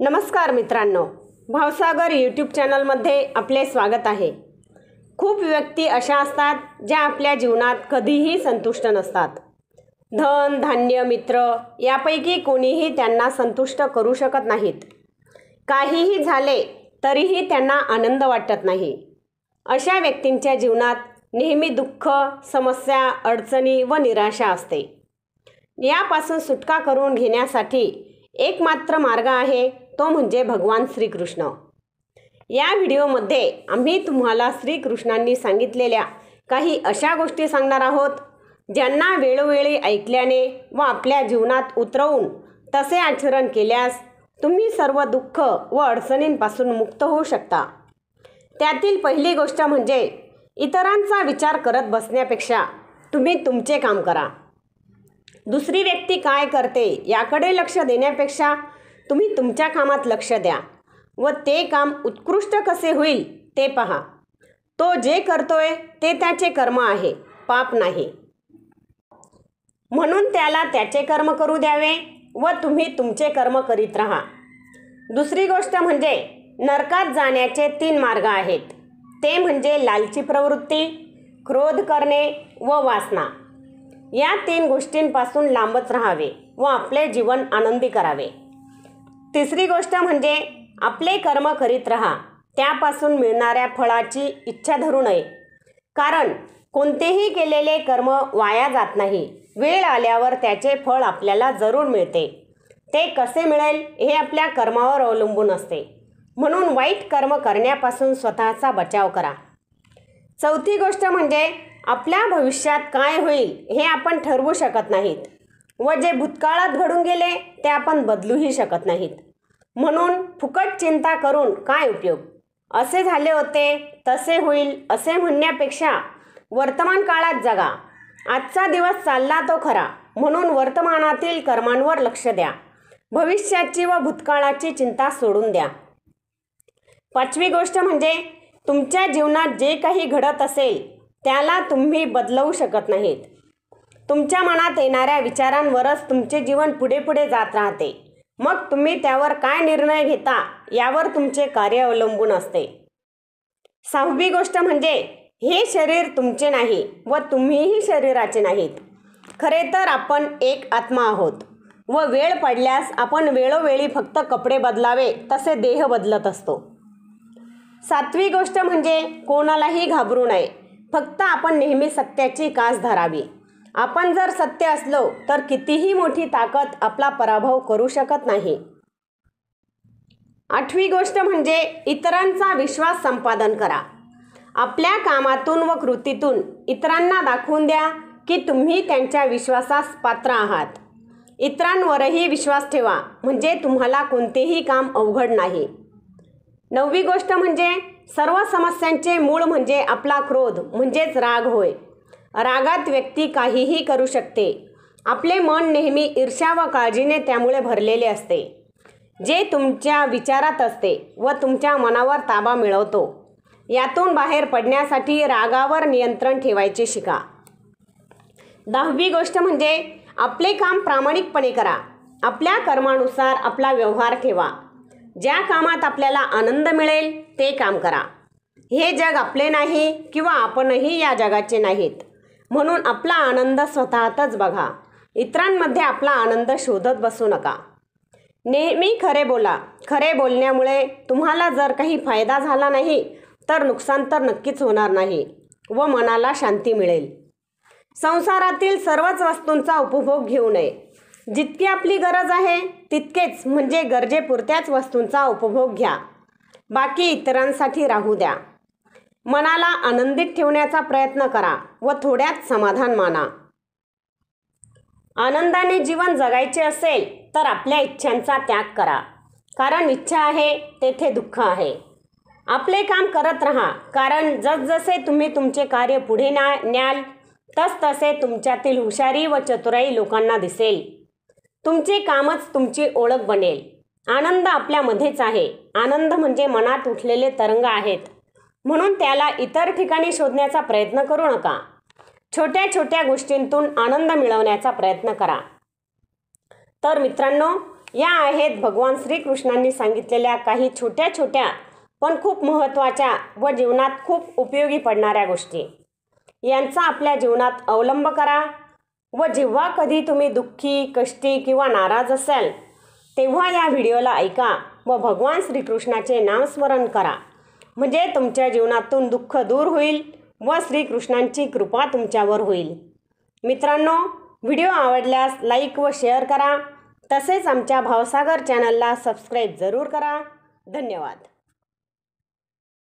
नमस्कार मित्रांनो भावसागर यूट्यूब चॅनलमध्ये आपले स्वागत आहे खूप व्यक्ती अशा असतात ज्या आपल्या जीवनात कधीही संतुष्ट नसतात धन धान्य मित्र यापैकी कोणीही त्यांना संतुष्ट करू शकत नाहीत काहीही झाले तरीही त्यांना आनंद वाटत नाही अशा व्यक्तींच्या जीवनात नेहमी दुःख समस्या अडचणी व निराशा असते यापासून सुटका करून घेण्यासाठी एकमात्र मार्ग आहे तो म्हणजे भगवान श्रीकृष्ण या व्हिडिओमध्ये आम्ही तुम्हाला श्रीकृष्णांनी सांगितलेल्या काही अशा गोष्टी सांगणार आहोत ज्यांना वेळोवेळी ऐकल्याने व आपल्या जीवनात उतरवून तसे आचरण केल्यास तुम्ही सर्व दुःख व अडचणींपासून मुक्त होऊ शकता त्यातील पहिली गोष्ट म्हणजे इतरांचा विचार करत बसण्यापेक्षा तुम्ही तुमचे काम करा दुसरी व्यक्ती काय करते याकडे लक्ष देण्यापेक्षा तुम्ही तुमच्या कामात लक्ष द्या व ते काम उत्कृष्ट कसे होईल ते पहा तो जे करतोय ते त्याचे कर्म आहे पाप नाही म्हणून त्याला त्याचे कर्म करू द्यावे व तुम्ही तुमचे कर्म करीत राहा दुसरी गोष्ट म्हणजे नरकात जाण्याचे तीन मार्ग आहेत ते म्हणजे लालची प्रवृत्ती क्रोध करणे व वासना या तीन गोष्टींपासून लांबच राहावे व आपले जीवन आनंदी करावे तिसरी गोष्ट म्हणजे आपले कर्म करीत रहा त्यापासून मिळणाऱ्या फळाची इच्छा धरू नये कारण कोणतेही केलेले कर्म वाया जात नाही वेळ आल्यावर त्याचे फळ आपल्याला जरूर मिळते ते कसे मिळेल हे आपल्या कर्मावर अवलंबून असते म्हणून वाईट कर्म करण्यापासून स्वतःचा बचाव करा चौथी गोष्ट म्हणजे आपल्या भविष्यात काय होईल हे आपण ठरवू शकत नाहीत व जे भूतकाळात घडून गेले ते आपण बदलूही शकत नाहीत म्हणून फुकट चिंता करून काय उपयोग असे झाले होते तसे होईल असे म्हणण्यापेक्षा वर्तमान काळात जगा आजचा दिवस चालला तो खरा म्हणून वर्तमानातील कर्मांवर लक्ष द्या भविष्याची व भूतकाळाची चिंता सोडून द्या पाचवी गोष्ट म्हणजे तुमच्या जीवनात जे काही घडत असेल त्याला तुम्ही बदलवू शकत नाहीत तुमच्या मनात येणाऱ्या विचारांवरच तुमचे जीवन पुढे पुढे जात राहते मग तुम्ही त्यावर काय निर्णय घेता यावर तुमचे कार्य अवलंबून असते सहावी गोष्ट म्हणजे हे शरीर तुमचे नाही व तुम्हीही शरीराचे नाहीत खरे तर आपण एक आत्मा आहोत व वेळ पडल्यास आपण वेळोवेळी फक्त कपडे बदलावे तसे देह बदलत असतो सातवी गोष्ट म्हणजे कोणालाही घाबरू नये फक्त आपण नेहमी सत्याची कास धरावी आपण जर सत्य असलो तर कितीही मोठी ताकद आपला पराभव करू शकत नाही आठवी गोष्ट म्हणजे इतरांचा विश्वास संपादन करा आपल्या कामातून व कृतीतून इतरांना दाखवून द्या की तुम्ही त्यांच्या विश्वासास पात्र आहात इतरांवरही विश्वास ठेवा म्हणजे तुम्हाला कोणतेही काम अवघड नाही नववी गोष्ट म्हणजे सर्व समस्यांचे मूळ म्हणजे आपला क्रोध म्हणजेच राग होय रागात व्यक्ती काहीही करू शकते आपले मन नेहमी ईर्षा व काळजीने त्यामुळे भरलेले असते जे तुमच्या विचारात असते व तुमच्या मनावर ताबा मिळवतो यातून बाहेर पडण्यासाठी रागावर नियंत्रण ठेवायचे शिका दहावी गोष्ट म्हणजे आपले काम प्रामाणिकपणे करा आपल्या कर्मानुसार आपला व्यवहार ठेवा ज्या कामात आपल्याला आनंद मिळेल ते काम करा हे जग आपले नाही किंवा आपणही या जगाचे नाहीत म्हणून आपला आनंद स्वतःतच बघा इतरांमध्ये आपला आनंद शोधत बसू नका नेहमी खरे बोला खरे बोलण्यामुळे तुम्हाला जर काही फायदा झाला नाही तर नुकसान तर नक्कीच होणार नाही व मनाला शांती मिळेल संसारातील सर्वच वस्तूंचा उपभोग घेऊ नये जितकी आपली गरज आहे तितकेच म्हणजे गरजेपुरत्याच वस्तूंचा उपभोग घ्या बाकी इतरांसाठी राहू द्या मनाला आनंदित ठेवण्याचा प्रयत्न करा व थोड्यात समाधान माना आनंदाने जीवन जगायचे असेल तर आपल्या इच्छांचा त्याग करा कारण इच्छा आहे तेथे दुःख आहे आपले काम करत राहा कारण जसजसे तुम्ही तुमचे कार्य पुढे ना न्याल तसतसे तुमच्यातील हुशारी व चतुराई लोकांना दिसेल तुमचे कामच तुमची ओळख बनेल आनंद आपल्यामध्येच आहे आनंद म्हणजे मनात उठलेले तरंग आहेत म्हणून त्याला इतर ठिकाणी शोधण्याचा प्रयत्न करू नका छोट्या छोट्या गोष्टींतून आनंद मिळवण्याचा प्रयत्न करा तर मित्रांनो या आहेत भगवान श्रीकृष्णांनी सांगितलेल्या काही छोट्या छोट्या पण खूप महत्त्वाच्या व जीवनात खूप उपयोगी पडणाऱ्या गोष्टी यांचा आपल्या जीवनात अवलंब करा व जेव्हा कधी तुम्ही दुःखी कष्टी किंवा नाराज असाल तेव्हा या व्हिडिओला ऐका व भगवान श्रीकृष्णाचे नामस्मरण करा म्हणजे तुमच्या जीवनातून दुःख दूर होईल व श्रीकृष्णांची कृपा तुमच्यावर होईल मित्रांनो व्हिडिओ आवडल्यास लाईक व शेअर करा तसेच आमच्या भावसागर चॅनलला सबस्क्राईब जरूर करा धन्यवाद